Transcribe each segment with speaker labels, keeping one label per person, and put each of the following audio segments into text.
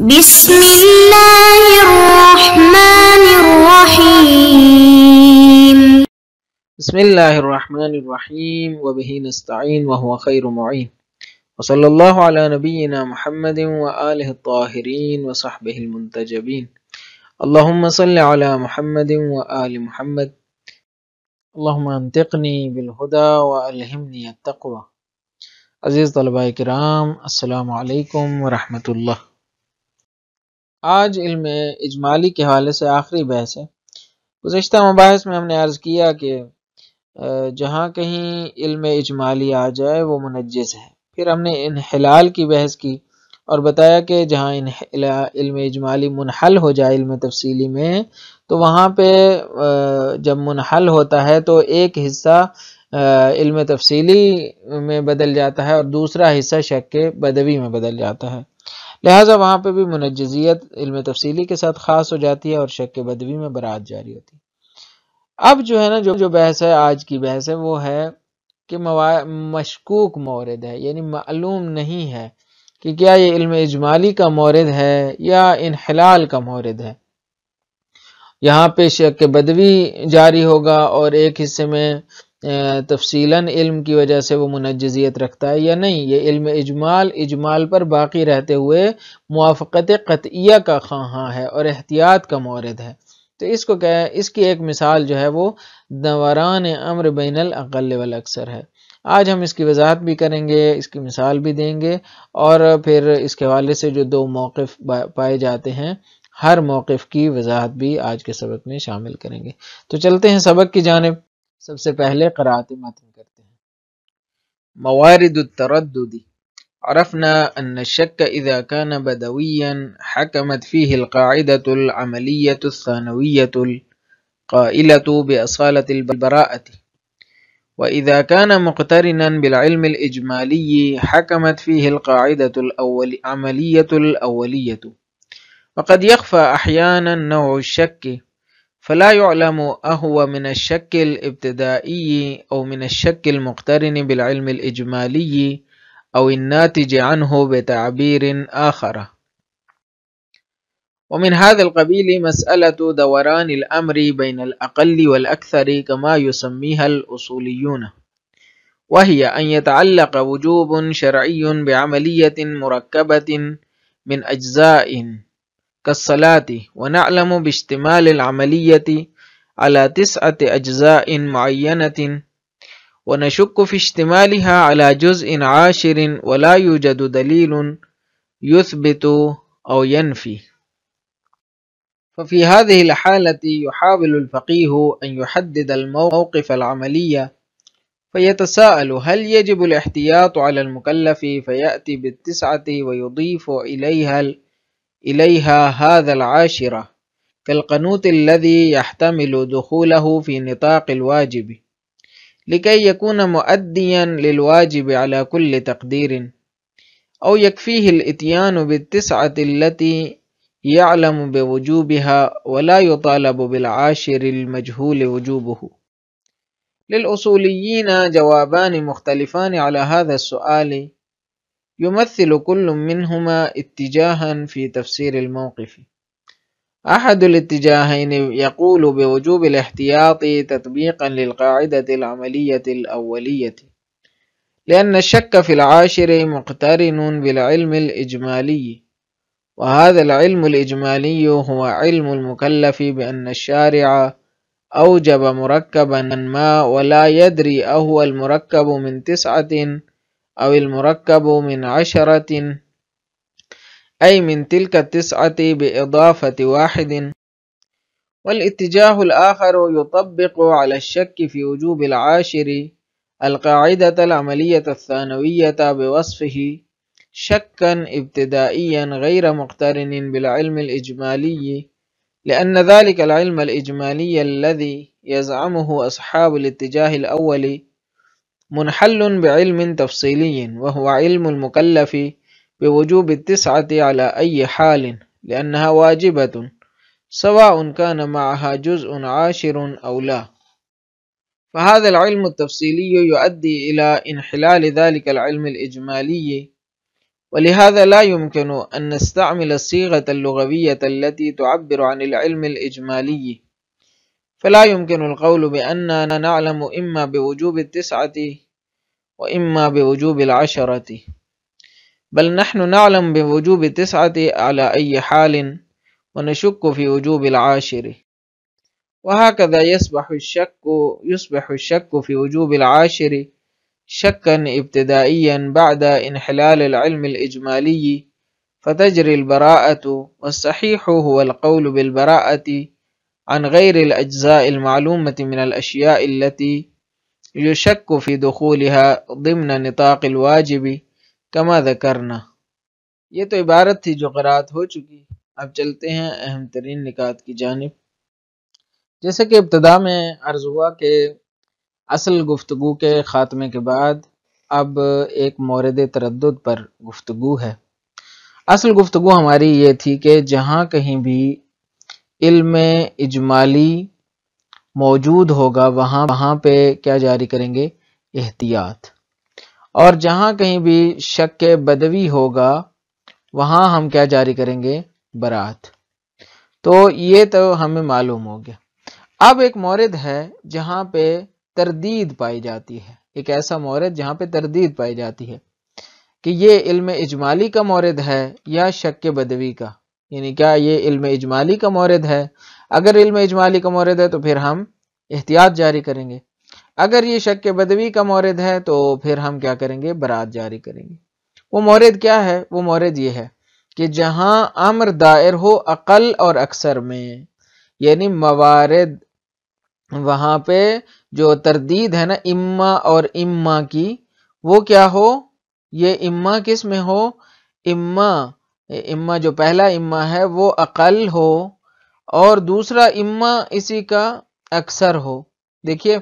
Speaker 1: بسم الله الرحمن الرحيم بسم الله الرحمن الرحيم وبه نستعين وهو خير معين وصلى الله على نبينا محمد وآله الطاهرين وصحبه المنتجبين اللهم صل على محمد وآل محمد اللهم انتقني بالهدى وألهمني التقوى عزيز طلبة الكرام السلام عليكم ورحمة الله آج علم اجمالی کے حوالے سے آخری بحث ہے گزشتہ مباحث میں ہم نے عرض کیا کہ جہاں کہیں علم اجمالی آ جائے وہ منجز ہے پھر ہم نے انحلال کی بحث کی اور بتایا کہ جہاں علم اجمالی منحل ہو جائے علم تفصیلی میں تو وہاں پہ جب منحل ہوتا ہے تو ایک حصہ علم تفصیلی میں بدل جاتا ہے اور دوسرا حصہ شک بدوی میں بدل جاتا ہے لہٰذا وہاں پہ بھی منجزیت علم تفصیلی کے ساتھ خاص ہو جاتی ہے اور شک بدوی میں برات جاری ہوتی اب جو ہے نا جو جو بحث ہے آج کی بحث ہے وہ ہے کہ مشکوک مورد ہے یعنی معلوم نہیں ہے کہ کیا یہ علم اجمالی کا مورد ہے یا انحلال کا مورد ہے یہاں پہ شک بدوی جاری ہوگا اور ایک حصے میں تفصیلاً علم کی وجہ سے وہ منجزیت رکھتا ہے یا نہیں یہ علم اجمال اجمال پر باقی رہتے ہوئے موافقت قطعیہ کا خواہاں ہے اور احتیاط کا مورد ہے تو اس کو کہ اس کی ایک مثال جو ہے وہ دوران امر بین الاقل والاکثر ہے آج ہم اس کی وضاحت بھی کریں گے اس کی مثال بھی دیں گے اور پھر اس کے حوالے سے جو دو موقف پائے جاتے ہیں ہر موقف کی وضاحت بھی آج کے سبق میں شامل کریں گے تو چلتے ہیں سبق کی جانب سے پہلے قرآت ماتن کرتے ہیں موارد التردد عرفنا أن الشك إذا كان بدويا حكمت فيه القاعدة العملية الثانوية القائلة بأصالة البراءة وإذا كان مقترنا بالعلم الإجمالي حكمت فيه القاعدة العملية الأولية وقد يخفى أحيانا نوع الشك فلا يعلم أهو من الشك الابتدائي أو من الشك المقترن بالعلم الإجمالي أو الناتج عنه بتعبير آخر ومن هذا القبيل مسألة دوران الأمر بين الأقل والأكثر كما يسميها الأصوليون وهي أن يتعلق وجوب شرعي بعملية مركبة من أجزاء كالصلاة ونعلم باشتمال العملية على تسعة أجزاء معينة ونشك في اشتمالها على جزء عاشر ولا يوجد دليل يثبت أو ينفي ففي هذه الحالة يحاول الفقيه أن يحدد الموقف العملية فيتساءل هل يجب الاحتياط على المكلف فيأتي بالتسعة ويضيف إليها إليها هذا العاشرة كالقنوت الذي يحتمل دخوله في نطاق الواجب لكي يكون مؤديا للواجب على كل تقدير أو يكفيه الإتيان بالتسعة التي يعلم بوجوبها ولا يطالب بالعاشر المجهول وجوبه للأصوليين جوابان مختلفان على هذا السؤال يمثل كل منهما اتجاها في تفسير الموقف أحد الاتجاهين يقول بوجوب الاحتياط تطبيقا للقاعدة العملية الأولية لأن الشك في العاشر مقترن بالعلم الإجمالي وهذا العلم الإجمالي هو علم المكلف بأن الشارع أوجب مركبا ما ولا يدري أهو المركب من تسعة أو المركب من عشرة أي من تلك التسعة بإضافة واحد والاتجاه الآخر يطبق على الشك في وجوب العاشر القاعدة العملية الثانوية بوصفه شكا ابتدائيا غير مقترن بالعلم الإجمالي لأن ذلك العلم الإجمالي الذي يزعمه أصحاب الاتجاه الأول منحل بعلم تفصيلي وهو علم المكلف بوجوب التسعة على أي حال لأنها واجبة سواء كان معها جزء عاشر أو لا فهذا العلم التفصيلي يؤدي إلى انحلال ذلك العلم الإجمالي ولهذا لا يمكن أن نستعمل الصيغة اللغوية التي تعبر عن العلم الإجمالي فلا يمكن القول بأننا نعلم إما بوجوب التسعة وإما بوجوب العشرة بل نحن نعلم بوجوب التسعة على أي حال ونشك في وجوب العاشر وهكذا يصبح الشك يصبح الشك في وجوب العاشر شكا ابتدائيا بعد انحلال العلم الإجمالي فتجري البراءة والصحيح هو القول بالبراءة عن من دخولها ضمن نطاق الواجب كما ذكرنا یہ تو عبارت تھی جو ہو چکی اب چلتے ہیں اہم ترین نکات کی جانب جیسے کہ ابتدا میں عرض ہوا کہ اصل گفتگو کے خاتمے کے بعد اب ایک مورد تردد پر گفتگو ہے اصل گفتگو ہماری یہ تھی کہ جہاں کہیں بھی علم اجمالی موجود ہوگا وہاں وہاں پہ کیا جاری کریں گے احتیاط اور جہاں کہیں بھی شک بدوی ہوگا وہاں ہم کیا جاری کریں گے برات تو یہ تو ہمیں معلوم ہو گیا اب ایک مورد ہے جہاں پہ تردید پائی جاتی ہے ایک ایسا مورد جہاں پہ تردید پائی جاتی ہے کہ یہ علم اجمالی کا مورد ہے یا شک بدوی کا یعنی کیا یہ علم اجمالی کا مورد ہے اگر علم اجمالی کا مورد ہے تو پھر ہم احتیاط جاری کریں گے اگر یہ شک بدوی کا مورد ہے تو پھر ہم کیا کریں گے برات جاری کریں گے وہ مورد کیا ہے وہ مورد یہ ہے کہ جہاں امر دائر ہو عقل اور اکثر میں یعنی موارد وہاں پہ جو تردید ہے نا اما اور اما کی وہ کیا ہو یہ اما کس میں ہو اما اما جو پہلا اما ہے وہ اقل ہو اور دوسرا اما اسی کا اکثر ہو دیکھیے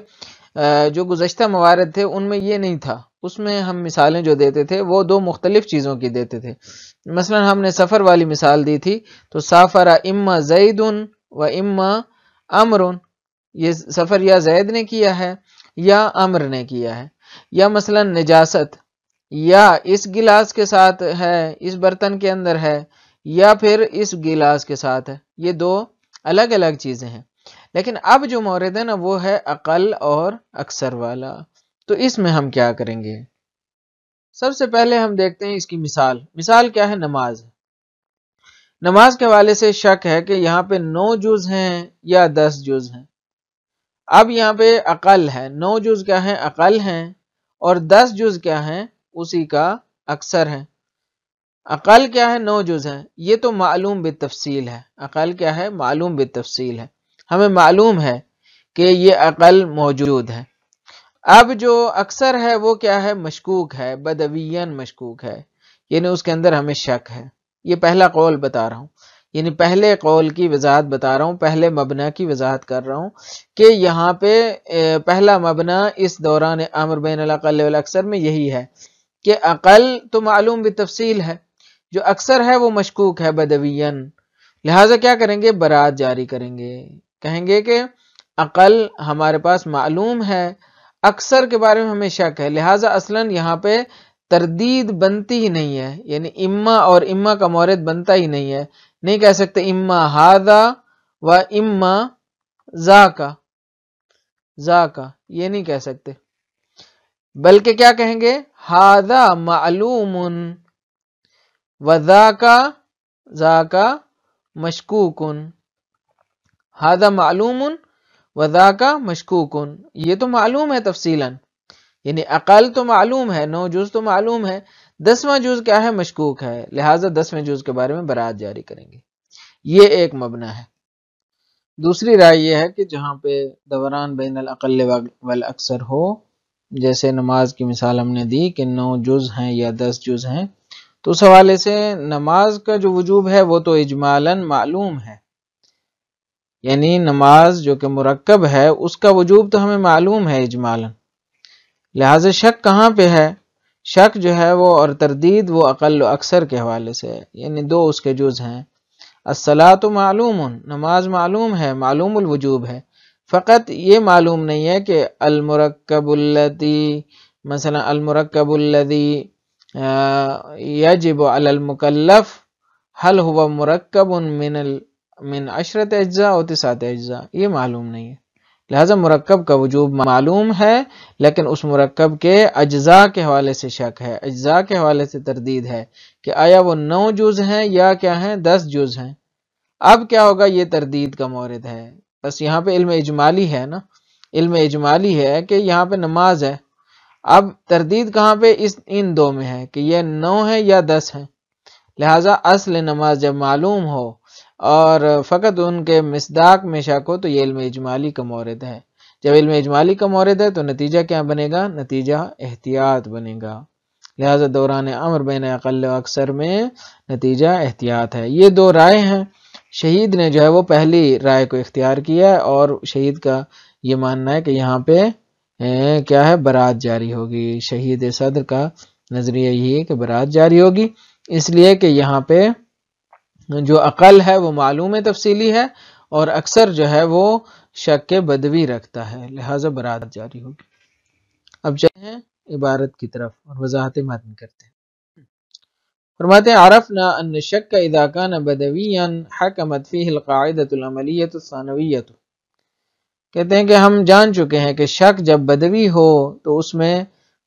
Speaker 1: جو گزشتہ موارد تھے ان میں یہ نہیں تھا اس میں ہم مثالیں جو دیتے تھے وہ دو مختلف چیزوں کی دیتے تھے مثلا ہم نے سفر والی مثال دی تھی تو سافر اما زید ان و اما امر یہ سفر یا زید نے کیا ہے یا امر نے کیا ہے یا مثلا نجاست یا اس گلاس کے ساتھ ہے اس برتن کے اندر ہے یا پھر اس گلاس کے ساتھ ہے یہ دو الگ الگ چیزیں ہیں لیکن اب جو مورد ہے نا وہ ہے عقل اور اکثر والا تو اس میں ہم کیا کریں گے سب سے پہلے ہم دیکھتے ہیں اس کی مثال مثال کیا ہے نماز نماز کے حوالے سے شک ہے کہ یہاں پہ نو جز ہیں یا دس جز ہیں اب یہاں پہ عقل ہے نو جز کیا ہیں عقل ہیں اور دس جز کیا ہیں اسی کا اکثر ہے عقل کیا ہے نو جز ہے یہ تو معلوم ب تفصیل ہے عقل کیا ہے معلوم ب تفصیل ہے ہمیں معلوم ہے کہ یہ عقل موجود ہے اب جو اکثر ہے وہ کیا ہے مشکوک ہے بدوین مشکوک ہے یعنی اس کے اندر ہمیں شک ہے یہ پہلا قول بتا رہا ہوں یعنی پہلے قول کی وضاحت بتا رہا ہوں پہلے مبنا کی وضاحت کر رہا ہوں کہ یہاں پہ پہلا مبنا اس دوران امر بین اللہ اکثر میں یہی ہے کہ عقل تو معلوم بھی تفصیل ہے جو اکثر ہے وہ مشکوک ہے بدوین لہٰذا کیا کریں گے برات جاری کریں گے کہیں گے کہ عقل ہمارے پاس معلوم ہے اکثر کے بارے میں ہمیں شک ہے لہٰذا اصلا یہاں پہ تردید بنتی ہی نہیں ہے یعنی اما اور اما کا مورد بنتا ہی نہیں ہے نہیں کہہ سکتے اما ہادا و اما زا کا زا کا یہ نہیں کہہ سکتے بلکہ کیا کہیں گے ہاضا معلوم وزاک مشکو مشکوکن ہاضا معلوم کا مشکوکن یہ تو معلوم ہے تفصیلا یعنی عقل تو معلوم ہے نو جز تو معلوم ہے دسواں جز کیا ہے مشکوک ہے لہٰذا دسویں جز کے بارے میں برات جاری کریں گے یہ ایک مبنہ ہے دوسری رائے یہ ہے کہ جہاں پہ دوران بین العقل والاکثر ہو جیسے نماز کی مثال ہم نے دی کہ نو جز ہیں یا دس جز ہیں تو اس حوالے سے نماز کا جو وجوب ہے وہ تو اجمالاً معلوم ہے یعنی نماز جو کہ مرکب ہے اس کا وجوب تو ہمیں معلوم ہے اجمالاً لہٰذا شک کہاں پہ ہے شک جو ہے وہ اور تردید وہ اقل و اکثر کے حوالے سے ہے یعنی دو اس کے جز ہیں السلاح تو معلوم نماز معلوم ہے معلوم الوجوب ہے فقط یہ معلوم نہیں ہے کہ المرکب الدی مثلا المرکب الدی یجب علی المکلف حل ہوا مرکب من من عشرت اجزاء تسات اجزاء یہ معلوم نہیں ہے لہذا مرکب کا وجوب معلوم ہے لیکن اس مرکب کے اجزاء کے حوالے سے شک ہے اجزاء کے حوالے سے تردید ہے کہ آیا وہ نو جز ہیں یا کیا ہیں دس جز ہیں اب کیا ہوگا یہ تردید کا مورد ہے بس یہاں پہ علم اجمالی ہے نا علم اجمالی ہے کہ یہاں پہ نماز ہے اب تردید کہاں پہ اس ان دو میں ہے کہ یہ نو ہے یا دس ہے لہذا اصل نماز جب معلوم ہو اور فقط ان کے مصداق میں شک ہو تو یہ علم اجمالی کا مورد ہے جب علم اجمالی کا مورد ہے تو نتیجہ کیا بنے گا نتیجہ احتیاط بنے گا لہٰذا دوران امر بین اقل و اکثر میں نتیجہ احتیاط ہے یہ دو رائے ہیں شہید نے جو ہے وہ پہلی رائے کو اختیار کیا ہے اور شہید کا یہ ماننا ہے کہ یہاں پہ کیا ہے برات جاری ہوگی شہید صدر کا نظریہ یہی ہے کہ برات جاری ہوگی اس لیے کہ یہاں پہ جو عقل ہے وہ معلوم تفصیلی ہے اور اکثر جو ہے وہ شک کے بدوی رکھتا ہے لہٰذا برات جاری ہوگی اب چلیں عبارت کی طرف اور وضاحت مدن کرتے ہیں فرماتے ہیں عرفنا ان شک اذا کان بدویا حکمت فیه القاعده العمليه الثانويه کہتے ہیں کہ ہم جان چکے ہیں کہ شک جب بدوی ہو تو اس میں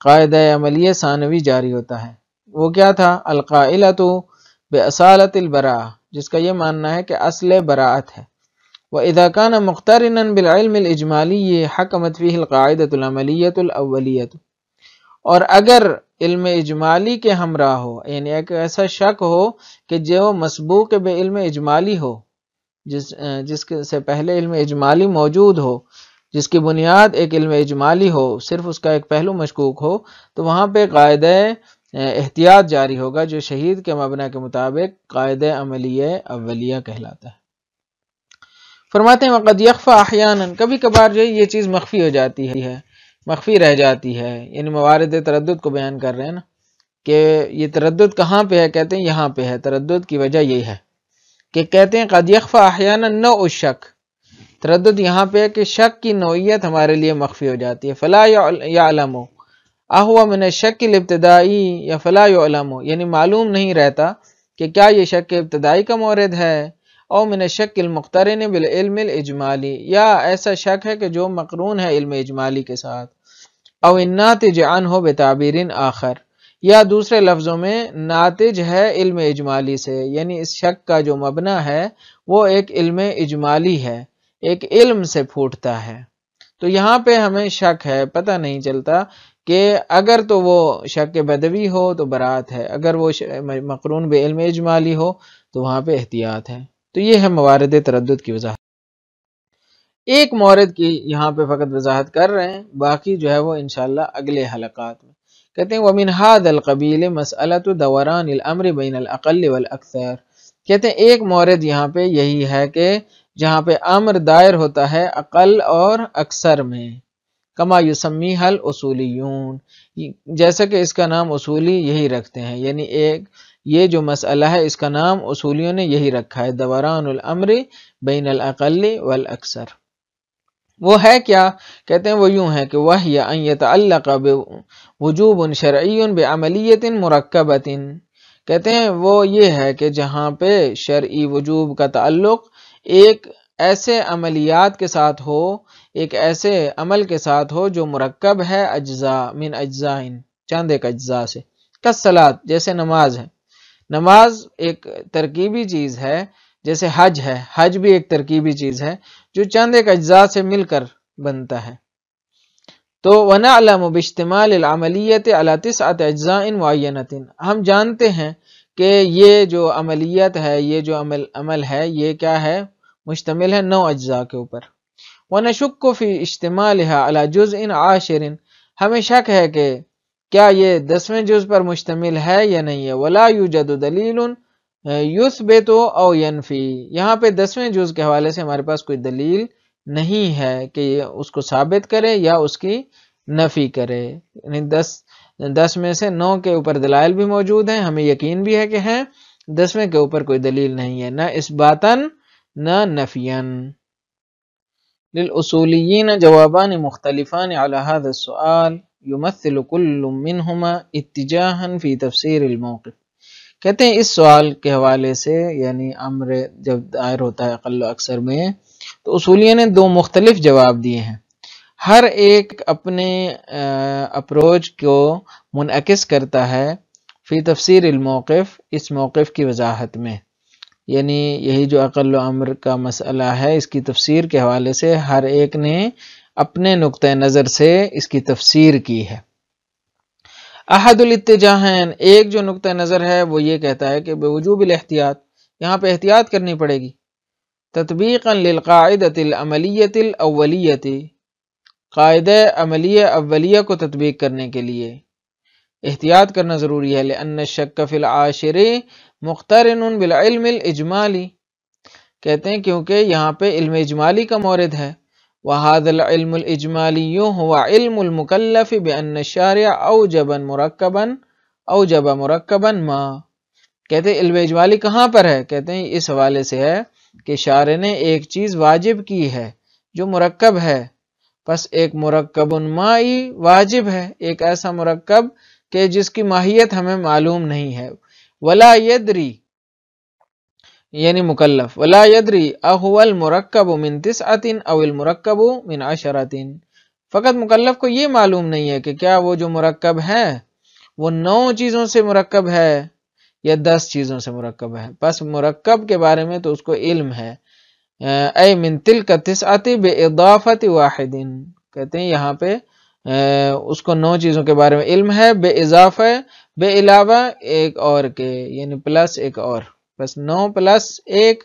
Speaker 1: قاعدہ عملیہ ثانوی جاری ہوتا ہے وہ کیا تھا القائله باصاله البراء جس کا یہ ماننا ہے کہ اصل براعت ہے واذا كان مقترنا بالعلم الاجمالي حكمت فيه القاعده العمليه الاوليه اور اگر علم اجمالی کے ہمراہ ہو یعنی ایک ایسا شک ہو کہ جو مسبوق بے علم اجمالی ہو جس جس سے پہلے علم اجمالی موجود ہو جس کی بنیاد ایک علم اجمالی ہو صرف اس کا ایک پہلو مشکوک ہو تو وہاں پہ قاعد احتیاط جاری ہوگا جو شہید کے مبنا کے مطابق قاعد عملیہ اولیہ کہلاتا ہے فرماتے ہیں احیانا کبھی کبھار جو یہ چیز مخفی ہو جاتی ہے مخفی رہ جاتی ہے یعنی موارد تردد کو بیان کر رہے ہیں نا کہ یہ تردد کہاں پہ ہے کہتے ہیں یہاں پہ ہے تردد کی وجہ یہ ہے کہ کہتے ہیں قد یخفا احیانا نو شک تردد یہاں پہ ہے کہ شک کی نوعیت ہمارے لیے مخفی ہو جاتی ہے فلا یعلم یا من شک الابتدائی یا فلا یعلم یعنی معلوم نہیں رہتا کہ کیا یہ شک ابتدائی کا مورد ہے او من شک المقترن بالعلم الاجمالی یا ایسا شک ہے کہ جو مقرون ہے علم اجمالی کے ساتھ او ان ناتج عنہ بے آخر یا دوسرے لفظوں میں ناتج ہے علم اجمالی سے یعنی اس شک کا جو مبنا ہے وہ ایک علم اجمالی ہے ایک علم سے پھوٹتا ہے تو یہاں پہ ہمیں شک ہے پتہ نہیں چلتا کہ اگر تو وہ شک بدوی ہو تو برات ہے اگر وہ مقرون بے علم اجمالی ہو تو وہاں پہ احتیاط ہے تو یہ ہے موارد تردد کی وضاحت ایک مورد کی یہاں پہ فقط وضاحت کر رہے ہیں باقی جو ہے وہ انشاءاللہ اگلے حلقات میں کہتے ہیں وَمِنْ هَذَا الْقَبِيلِ مَسْأَلَةُ دَوَرَانِ الْأَمْرِ بَيْنَ الْأَقَلِّ وَالْأَكْثَرِ کہتے ہیں ایک مورد یہاں پہ یہی ہے کہ جہاں پہ امر دائر ہوتا ہے اقل اور اکثر میں کَمَا يُسَمِّيهَا الْأُصُولِيُونَ جیسا کہ اس کا نام اصولی یہی رکھتے ہیں یعنی ایک یہ جو مسئلہ ہے اس کا نام اصولیوں نے یہی رکھا ہے دوران الامر بین الاقل والاکثر وہ ہے کیا کہتے ہیں وہ یوں ہے کہ وہ یا ان یتعلق بوجوب وجوب بعملیت مرکبت کہتے ہیں وہ یہ ہے کہ جہاں پہ شرعی وجوب کا تعلق ایک ایسے عملیات کے ساتھ ہو ایک ایسے عمل کے ساتھ ہو جو مرکب ہے اجزاء من اجزائن چاند ایک اجزاء سے کسلات جیسے نماز ہے نماز ایک ترکیبی چیز ہے جیسے حج ہے حج بھی ایک ترکیبی چیز ہے جو چند ایک اجزاء سے مل کر بنتا ہے تو ون علام وطن ہم جانتے ہیں کہ یہ جو عملیت ہے یہ جو عمل عمل ہے یہ کیا ہے مشتمل ہے نو اجزاء کے اوپر ون فی اجتماع ہے الجز ان آشرین ہمیں شک ہے کہ کیا یہ دسویں جز پر مشتمل ہے یا نہیں ہے ولا دلیل یوس بے تو یہاں پہ دسویں جز کے حوالے سے ہمارے پاس کوئی دلیل نہیں ہے کہ یہ اس کو ثابت کرے یا اس کی نفی کرے یعنی دس دس میں سے نو کے اوپر دلائل بھی موجود ہیں ہمیں یقین بھی ہے کہ ہیں دسویں کے اوپر کوئی دلیل نہیں ہے نہ اس باتن نہ نفین للاصولیین جوابان مختلف هذا سوال یمثل کل منهما اتجاہا فی تفسیر الموقف کہتے ہیں اس سوال کے حوالے سے یعنی امر جب دائر ہوتا ہے اقل و اکثر میں تو اصولیہ نے دو مختلف جواب دیئے ہیں ہر ایک اپنے اپروچ کو منعکس کرتا ہے فی تفسیر الموقف اس موقف کی وضاحت میں یعنی یہی جو اقل و امر کا مسئلہ ہے اس کی تفسیر کے حوالے سے ہر ایک نے اپنے نقطہ نظر سے اس کی تفسیر کی ہے احد الاتجاہین ایک جو نقطۂ نظر ہے وہ یہ کہتا ہے کہ بے الاحتیاط یہاں پہ احتیاط کرنی پڑے گی للقاعدت العملیت الاولیت قاعدہ عملی اولیہ کو تطبیق کرنے کے لیے احتیاط کرنا ضروری ہے فی العاشر بالعلم الاجمالی کہتے ہیں کیونکہ یہاں پہ علم اجمالی کا مورد ہے وهذا العلم الإجمالي هو علم المكلف بأن الشارع أوجب مركبا أوجب مركبا ما کہتے ہیں علم اجمالی کہاں پر ہے کہتے ہیں اس حوالے سے ہے کہ شارع نے ایک چیز واجب کی ہے جو مرکب ہے پس ایک مرکب مائی واجب ہے ایک ایسا مرکب کہ جس کی ماہیت ہمیں معلوم نہیں ہے ولا یدری یعنی مکلف ولادری المرکب من و او المرکب من مناشراتین فقط مکلف کو یہ معلوم نہیں ہے کہ کیا وہ جو مرکب ہے وہ نو چیزوں سے مرکب ہے یا دس چیزوں سے مرکب ہے بس مرکب کے بارے میں تو اس کو علم ہے اے منتلکس بے ادافتی واحدین کہتے ہیں یہاں پہ اس کو نو چیزوں کے بارے میں علم ہے بے اضافہ بے علاوہ ایک اور کے یعنی پلس ایک اور بس نو پلس ایک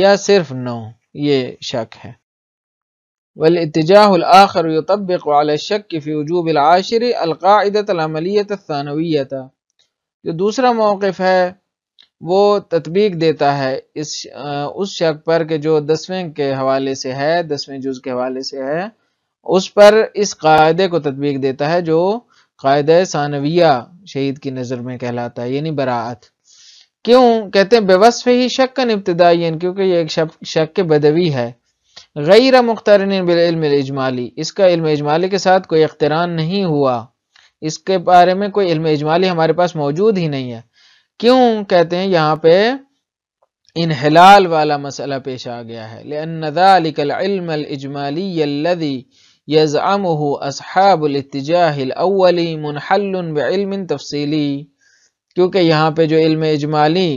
Speaker 1: یا صرف نو یہ شک ہے على الشك في کی العاشر القاعدة العملية الثانوية جو دوسرا موقف ہے وہ تطبیق دیتا ہے اس اس شک پر کہ جو دسویں کے حوالے سے ہے دسویں جز کے حوالے سے ہے اس پر اس قاعدے کو تطبیق دیتا ہے جو قاعدہ ثانویہ شہید کی نظر میں کہلاتا ہے یعنی براعت کیوں کہتے ہیں بے وصف ہی شکاً ابتدائی کیونکہ یہ ایک شک کے بدوی ہے غیر مخترن بالعلم الاجمالی اس کا علم اجمالی کے ساتھ کوئی اختران نہیں ہوا اس کے بارے میں کوئی علم اجمالی ہمارے پاس موجود ہی نہیں ہے کیوں کہتے ہیں یہاں پہ انحلال والا مسئلہ پیش آ گیا ہے لأن ذلك العلم الاجمالی الذي يزعمه اصحاب منحل بعلم تفصیلی کیونکہ یہاں پہ جو علم اجمالی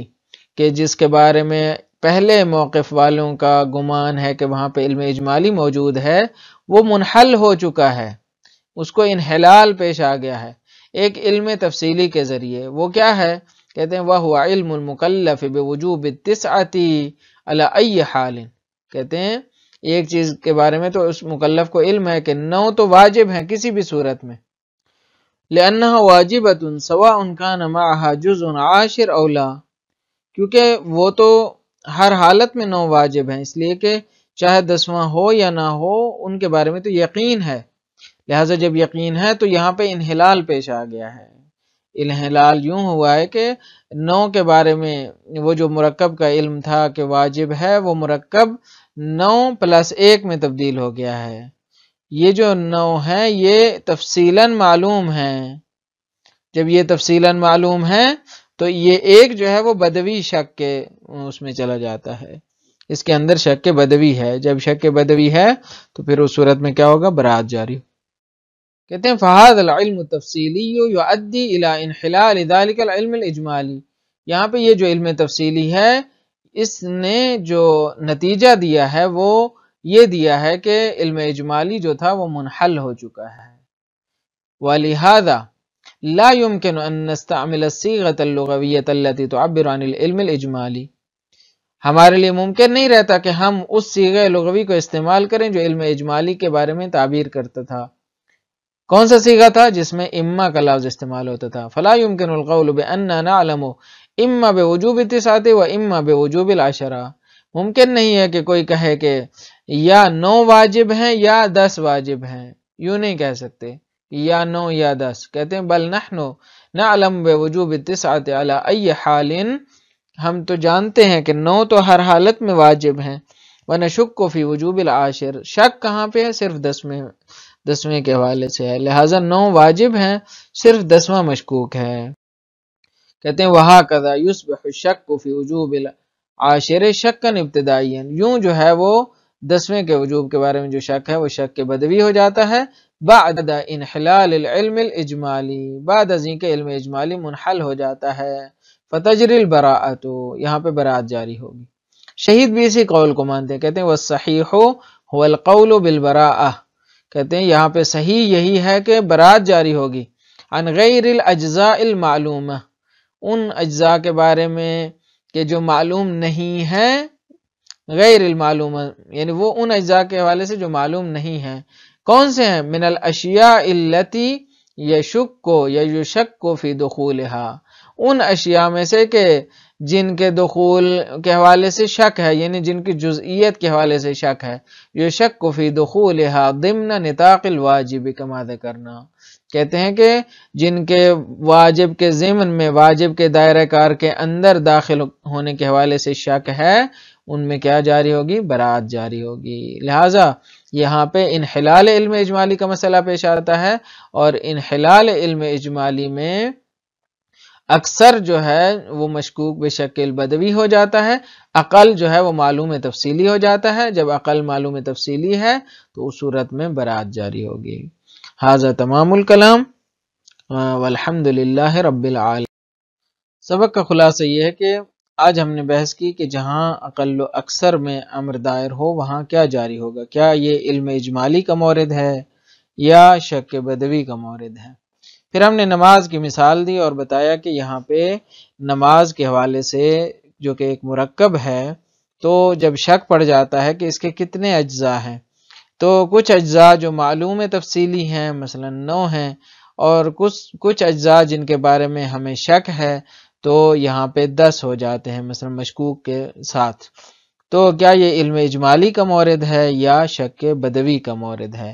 Speaker 1: کہ جس کے بارے میں پہلے موقف والوں کا گمان ہے کہ وہاں پہ علم اجمالی موجود ہے وہ منحل ہو چکا ہے اس کو انحلال پیش آ گیا ہے ایک علم تفصیلی کے ذریعے وہ کیا ہے کہتے ہیں وہ علم المکلف بے وجوب تسعتی حال کہتے ہیں ایک چیز کے بارے میں تو اس مکلف کو علم ہے کہ نو تو واجب ہیں کسی بھی صورت میں لاحا سواء سوا ان کا نما او اولا کیونکہ وہ تو ہر حالت میں نو واجب ہیں اس لیے کہ چاہے دسواں ہو یا نہ ہو ان کے بارے میں تو یقین ہے لہٰذا جب یقین ہے تو یہاں پہ انحلال پیش آ گیا ہے انحلال یوں ہوا ہے کہ نو کے بارے میں وہ جو مرکب کا علم تھا کہ واجب ہے وہ مرکب نو پلس ایک میں تبدیل ہو گیا ہے یہ جو نو ہے یہ تفصیل معلوم ہے جب یہ تفصیل معلوم ہے تو یہ ایک جو ہے وہ بدوی شک کے اس میں چلا جاتا ہے اس کے اندر شک کے بدوی ہے جب شک کے بدوی ہے تو پھر اس صورت میں کیا ہوگا برات جاری کہتے ہیں فہاد العلم تفصیلی یہاں پہ یہ جو علم تفصیلی ہے اس نے جو نتیجہ دیا ہے وہ یہ دیا ہے کہ علم اجمالی جو تھا وہ منحل ہو چکا ہے وَلِهَذَا لا يمكن ان نستعمل الصيغه اللغويه التي تعبر عن العلم الاجمالي ہمارے لیے ممکن نہیں رہتا کہ ہم اس سیغہ لغوی کو استعمال کریں جو علم اجمالی کے بارے میں تعبیر کرتا تھا کون سا سیغہ تھا جس میں اما کا لفظ استعمال ہوتا تھا فلا يمكن القول باننا نعلم اما بوجوب التسعه و اما بوجوب العشره ممکن نہیں ہے کہ کوئی کہے کہ یا نو واجب ہیں یا دس واجب ہیں یوں نہیں کہہ سکتے یا نو یا دس کہتے ہیں بل نعلم علی ای حال ہم تو جانتے ہیں کہ نو تو ہر حالت میں واجب ہیں ورنہ وجوب العاشر شک کہاں پہ ہے صرف دسویں دسویں کے حوالے سے ہے لہٰذا نو واجب ہیں صرف دسواں مشکوک ہے کہتے ہیں وہاں کا یوسف شک کو فی وجوب العاشر شکن ابتدائی یعنی یوں جو ہے وہ دسویں کے وجوب کے بارے میں جو شک ہے وہ شک کے بدوی ہو جاتا ہے بعد انحلال العلم الاجمالی بعد ازیں کے علم اجمالی منحل ہو جاتا ہے فتجر البراعتو یہاں پہ براعت جاری ہوگی شہید بھی اسی قول کو مانتے ہیں کہتے ہیں وَالصَّحِيحُ هُوَ الْقَوْلُ بِالْبَرَاعَةِ کہتے ہیں یہاں پہ صحیح یہی ہے کہ براعت جاری ہوگی عن غیر الاجزاء المعلومة ان اجزاء کے بارے میں کہ جو معلوم نہیں ہیں غیر المعلوم یعنی وہ ان اجزاء کے حوالے سے جو معلوم نہیں ہیں کون سے ہیں من الاشیاء التی یشک کو یا یوشک کو فی دخولا ان اشیاء میں سے کہ جن کے دخول کے حوالے سے شک ہے یعنی جن کی جزئیت کے حوالے سے شک ہے یو شک کو فی دخولہ ضمن نطاق الواجب کما کرنا کہتے ہیں کہ جن کے واجب کے ضمن میں واجب کے دائرہ کار کے اندر داخل ہونے کے حوالے سے شک ہے ان میں کیا جاری ہوگی برات جاری ہوگی لہٰذا یہاں پہ انحلال علم اجمالی کا مسئلہ پیش آتا ہے اور انحلال علم اجمالی میں اکثر جو ہے وہ مشکوک بے شکل بدوی ہو جاتا ہے عقل جو ہے وہ معلوم تفصیلی ہو جاتا ہے جب عقل معلوم تفصیلی ہے تو اس صورت میں برات جاری ہوگی حاضر تمام الکلام والحمد للہ رب العالم سبق کا خلاصہ یہ ہے کہ آج ہم نے بحث کی کہ جہاں اقل و اکثر میں امر دائر ہو وہاں کیا جاری ہوگا کیا یہ علم اجمالی کا مورد ہے یا شک بدوی کا مورد ہے پھر ہم نے نماز کی مثال دی اور بتایا کہ یہاں پہ نماز کے حوالے سے جو کہ ایک مرکب ہے تو جب شک پڑ جاتا ہے کہ اس کے کتنے اجزاء ہیں تو کچھ اجزاء جو معلوم تفصیلی ہیں مثلا نو ہیں اور کچھ کچھ اجزاء جن کے بارے میں ہمیں شک ہے تو یہاں پہ دس ہو جاتے ہیں مثلا مشکوک کے ساتھ تو کیا یہ علم اجمالی کا مورد ہے یا شک بدوی کا مورد ہے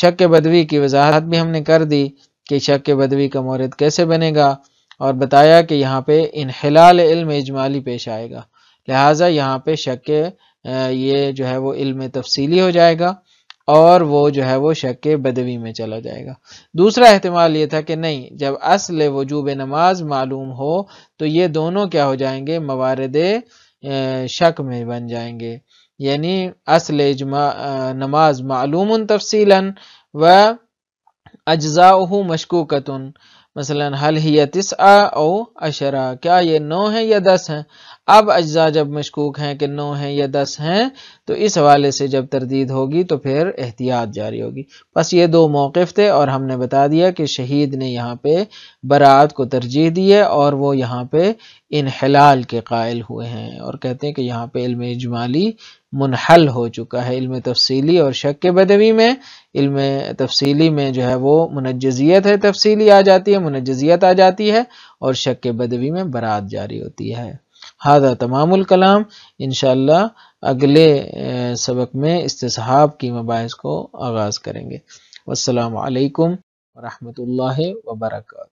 Speaker 1: شک بدوی کی وضاحت بھی ہم نے کر دی کہ شک بدوی کا مورد کیسے بنے گا اور بتایا کہ یہاں پہ انحلال علم اجمالی پیش آئے گا لہٰذا یہاں پہ شک یہ جو ہے وہ علم تفصیلی ہو جائے گا اور وہ جو ہے وہ شک بدوی میں چلا جائے گا دوسرا احتمال یہ تھا کہ نہیں جب اصل وجوب نماز معلوم ہو تو یہ دونوں کیا ہو جائیں گے موارد شک میں بن جائیں گے یعنی اصل نماز معلوم تفصیل و اجزا مشکوکتن مثلا حل ہی ہیتسا او اشرا کیا یہ نو ہے یا دس ہیں اب اجزاء جب مشکوک ہیں کہ نو ہیں یا دس ہیں تو اس حوالے سے جب تردید ہوگی تو پھر احتیاط جاری ہوگی بس یہ دو موقف تھے اور ہم نے بتا دیا کہ شہید نے یہاں پہ برات کو ترجیح دی ہے اور وہ یہاں پہ انحلال کے قائل ہوئے ہیں اور کہتے ہیں کہ یہاں پہ علم اجمالی منحل ہو چکا ہے علم تفصیلی اور شک کے بدوی میں علم تفصیلی میں جو ہے وہ منجزیت ہے تفصیلی آ جاتی ہے منجزیت آ جاتی ہے اور شک کے بدوی میں برات جاری ہوتی ہے ہاضا تمام الکلام انشاءاللہ اللہ اگلے سبق میں استصحاب کی مباحث کو آغاز کریں گے والسلام علیکم ورحمۃ اللہ وبرکاتہ